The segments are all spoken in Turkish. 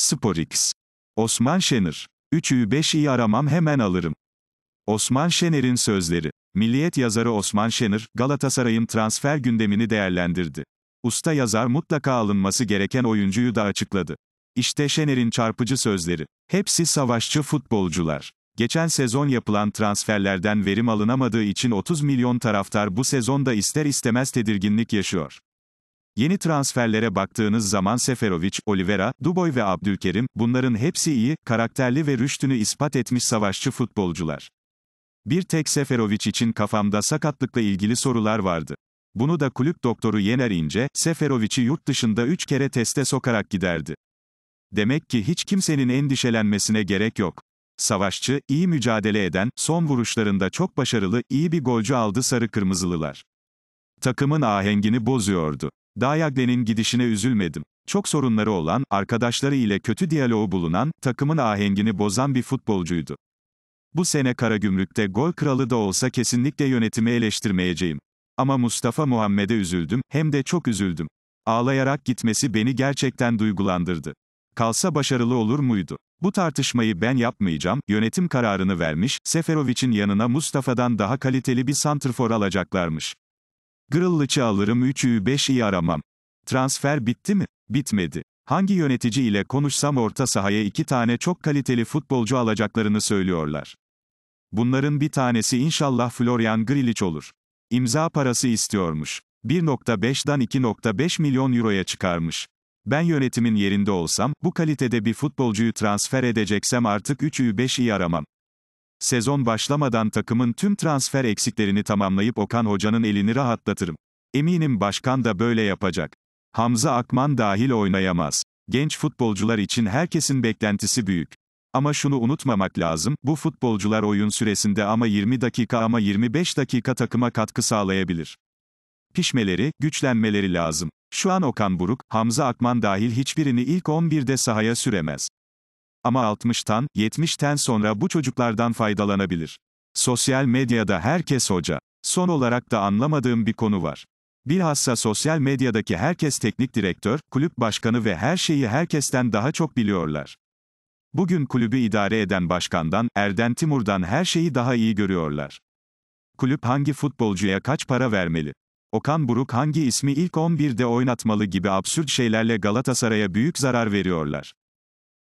Sporix. Osman Şener. 3'ü 5'i aramam hemen alırım. Osman Şener'in sözleri. Milliyet yazarı Osman Şener, Galatasaray'ın transfer gündemini değerlendirdi. Usta yazar mutlaka alınması gereken oyuncuyu da açıkladı. İşte Şener'in çarpıcı sözleri. Hepsi savaşçı futbolcular. Geçen sezon yapılan transferlerden verim alınamadığı için 30 milyon taraftar bu sezonda ister istemez tedirginlik yaşıyor. Yeni transferlere baktığınız zaman Seferovic, Olivera, Duboy ve Abdülkerim, bunların hepsi iyi, karakterli ve rüştünü ispat etmiş savaşçı futbolcular. Bir tek Seferovic için kafamda sakatlıkla ilgili sorular vardı. Bunu da kulüp doktoru Yener İnce, Seferovic'i yurt dışında 3 kere teste sokarak giderdi. Demek ki hiç kimsenin endişelenmesine gerek yok. Savaşçı, iyi mücadele eden, son vuruşlarında çok başarılı, iyi bir golcü aldı sarı kırmızılılar. Takımın ahengini bozuyordu. Dayagde'nin gidişine üzülmedim. Çok sorunları olan, arkadaşları ile kötü diyaloğu bulunan, takımın ahengini bozan bir futbolcuydu. Bu sene Karagümrük'te gol kralı da olsa kesinlikle yönetimi eleştirmeyeceğim. Ama Mustafa Muhammed'e üzüldüm, hem de çok üzüldüm. Ağlayarak gitmesi beni gerçekten duygulandırdı. Kalsa başarılı olur muydu? Bu tartışmayı ben yapmayacağım, yönetim kararını vermiş, Seferovic'in yanına Mustafa'dan daha kaliteli bir santrfor alacaklarmış. Grıllı çağlarım 3'ü 5'i aramam. Transfer bitti mi? Bitmedi. Hangi yönetici ile konuşsam orta sahaya iki tane çok kaliteli futbolcu alacaklarını söylüyorlar. Bunların bir tanesi inşallah Florian Grilic olur. İmza parası istiyormuş. 1.5'dan 2.5 milyon euroya çıkarmış. Ben yönetimin yerinde olsam, bu kalitede bir futbolcuyu transfer edeceksem artık 3'ü 5'i aramam. Sezon başlamadan takımın tüm transfer eksiklerini tamamlayıp Okan Hoca'nın elini rahatlatırım. Eminim başkan da böyle yapacak. Hamza Akman dahil oynayamaz. Genç futbolcular için herkesin beklentisi büyük. Ama şunu unutmamak lazım, bu futbolcular oyun süresinde ama 20 dakika ama 25 dakika takıma katkı sağlayabilir. Pişmeleri, güçlenmeleri lazım. Şu an Okan Buruk, Hamza Akman dahil hiçbirini ilk 11'de sahaya süremez ama 60'tan, 70'ten sonra bu çocuklardan faydalanabilir. Sosyal medyada herkes hoca. Son olarak da anlamadığım bir konu var. Bilhassa sosyal medyadaki herkes teknik direktör, kulüp başkanı ve her şeyi herkesten daha çok biliyorlar. Bugün kulübü idare eden başkandan, Erden Timur'dan her şeyi daha iyi görüyorlar. Kulüp hangi futbolcuya kaç para vermeli? Okan Buruk hangi ismi ilk 11'de oynatmalı gibi absürt şeylerle Galatasaray'a büyük zarar veriyorlar.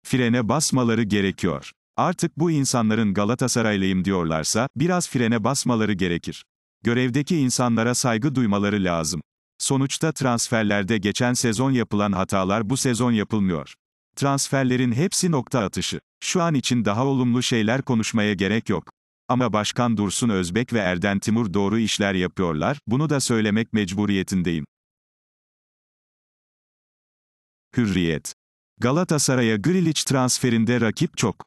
Frene basmaları gerekiyor. Artık bu insanların Galatasaraylıyım diyorlarsa, biraz frene basmaları gerekir. Görevdeki insanlara saygı duymaları lazım. Sonuçta transferlerde geçen sezon yapılan hatalar bu sezon yapılmıyor. Transferlerin hepsi nokta atışı. Şu an için daha olumlu şeyler konuşmaya gerek yok. Ama Başkan Dursun Özbek ve Erden Timur doğru işler yapıyorlar, bunu da söylemek mecburiyetindeyim. Hürriyet Galatasaray'a Grilic transferinde rakip çok.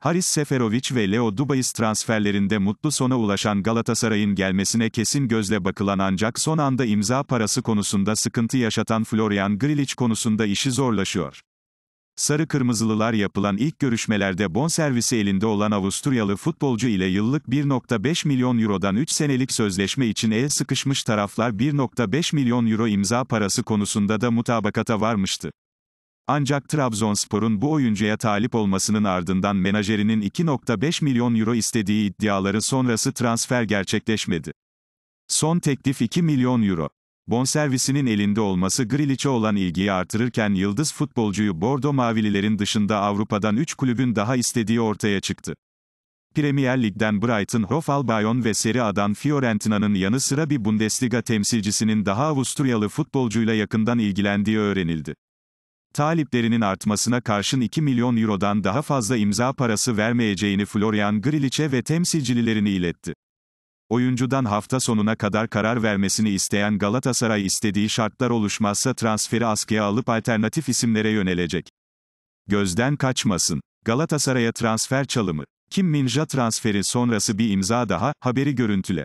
Haris Seferovic ve Leo Dubais transferlerinde mutlu sona ulaşan Galatasaray'ın gelmesine kesin gözle bakılan ancak son anda imza parası konusunda sıkıntı yaşatan Florian Grilic konusunda işi zorlaşıyor. Sarı Kırmızılılar yapılan ilk görüşmelerde bonservisi elinde olan Avusturyalı futbolcu ile yıllık 1.5 milyon eurodan 3 senelik sözleşme için el sıkışmış taraflar 1.5 milyon euro imza parası konusunda da mutabakata varmıştı. Ancak Trabzonspor'un bu oyuncuya talip olmasının ardından menajerinin 2.5 milyon euro istediği iddiaları sonrası transfer gerçekleşmedi. Son teklif 2 milyon euro. Bonservisinin elinde olması Grilic'e olan ilgiyi artırırken yıldız futbolcuyu Bordo Mavililerin dışında Avrupa'dan 3 kulübün daha istediği ortaya çıktı. Premier Lig'den Brighton, Hof Albion ve Serie A'dan Fiorentina'nın yanı sıra bir Bundesliga temsilcisinin daha Avusturyalı futbolcuyla yakından ilgilendiği öğrenildi taliplerinin artmasına karşın 2 milyon eurodan daha fazla imza parası vermeyeceğini Florian Grilic'e ve temsilcilerini iletti. Oyuncudan hafta sonuna kadar karar vermesini isteyen Galatasaray istediği şartlar oluşmazsa transferi askıya alıp alternatif isimlere yönelecek. Gözden kaçmasın. Galatasaray'a transfer çalımı. Kim Minja transferi sonrası bir imza daha, haberi görüntüle.